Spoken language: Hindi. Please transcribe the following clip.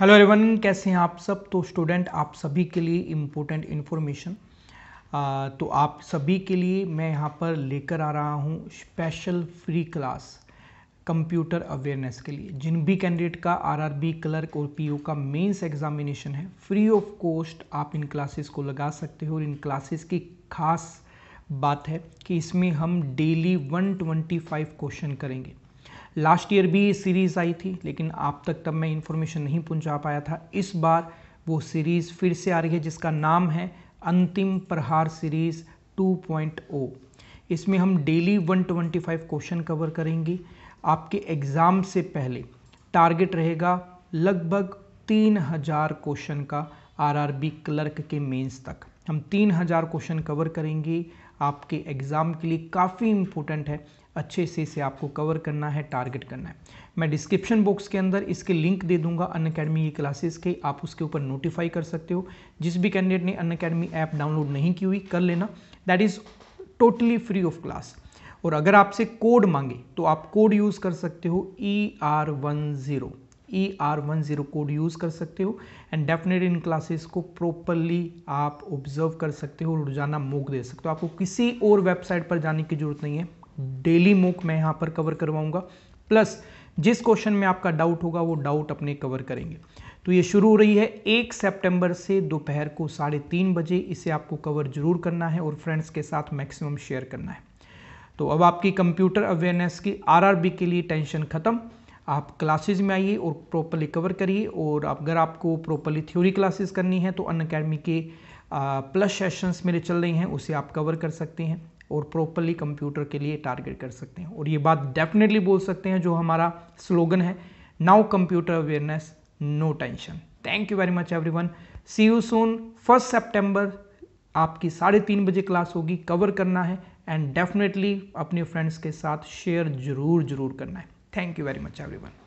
हेलो एवरीवन कैसे हैं आप सब तो स्टूडेंट आप सभी के लिए इम्पोर्टेंट इन्फॉर्मेशन तो आप सभी के लिए मैं यहाँ पर लेकर आ रहा हूँ special free class computer awareness के लिए जिन भी कैंडिडेट का आरआरबी क्लर्क और पीओ का मेंस एग्जामिनेशन है फ्री ऑफ कॉस्ट आप इन क्लासेस को लगा सकते हो और इन क्लासेस की खास बात है कि इसमें हम डेली 125 क्वेश्चन करेंगे लास्ट ईयर भी सीरीज़ आई थी लेकिन आप तक तब मैं इन्फॉर्मेशन नहीं पहुंचा पाया था इस बार वो सीरीज़ फिर से आ रही है जिसका नाम है अंतिम प्रहार सीरीज़ 2.0 इसमें हम डेली 125 क्वेश्चन कवर करेंगे आपके एग्ज़ाम से पहले टारगेट रहेगा लगभग 3000 क्वेश्चन का आरआरबी क्लर्क के मेंस तक हम तीन हज़ार क्वेश्चन कवर करेंगे आपके एग्ज़ाम के लिए काफ़ी इम्पोर्टेंट है अच्छे से इसे आपको कवर करना है टारगेट करना है मैं डिस्क्रिप्शन बॉक्स के अंदर इसके लिंक दे दूंगा अन अकेडमी की क्लासेस के आप उसके ऊपर नोटिफाई कर सकते हो जिस भी कैंडिडेट ने अन अकेडमी ऐप डाउनलोड नहीं की हुई कर लेना that is totally free of class और अगर आपसे कोड मांगे तो आप कोड यूज़ कर सकते हो E e R one zero E R one zero code use कर सकते हो एंड डेफिनेट इन क्लासेस को प्रॉपरली आप ऑब्जर्व कर सकते हो रोज़ाना मोक दे सकते हो आपको किसी और वेबसाइट पर जाने की ज़रूरत नहीं है डेली मोक मैं यहाँ पर कवर करवाऊँगा प्लस जिस क्वेश्चन में आपका डाउट होगा वो डाउट अपने कवर करेंगे तो ये शुरू हो रही है एक सितंबर से दोपहर को साढ़े तीन बजे इसे आपको कवर जरूर करना है और फ्रेंड्स के साथ मैक्सिमम शेयर करना है तो अब आपकी कंप्यूटर अवेयरनेस की आरआरबी के लिए टेंशन खत्म आप क्लासेज में आइए और प्रॉपरली कवर करिए और अगर आपको प्रॉपरली थ्योरी क्लासेस करनी है तो अन अकेडमी के प्लस सेशंस मेरे चल रही हैं उसे आप कवर कर सकते हैं और प्रॉपरली कंप्यूटर के लिए टारगेट कर सकते हैं और ये बात डेफिनेटली बोल सकते हैं जो हमारा स्लोगन है now computer awareness no tension thank you very much one see you soon first September आपकी साढ़े तीन बजे क्लास होगी कवर करना है एंड डेफिनेटली अपने फ्रेंड्स के साथ शेयर जरूर जरूर करना है Thank you very much everyone.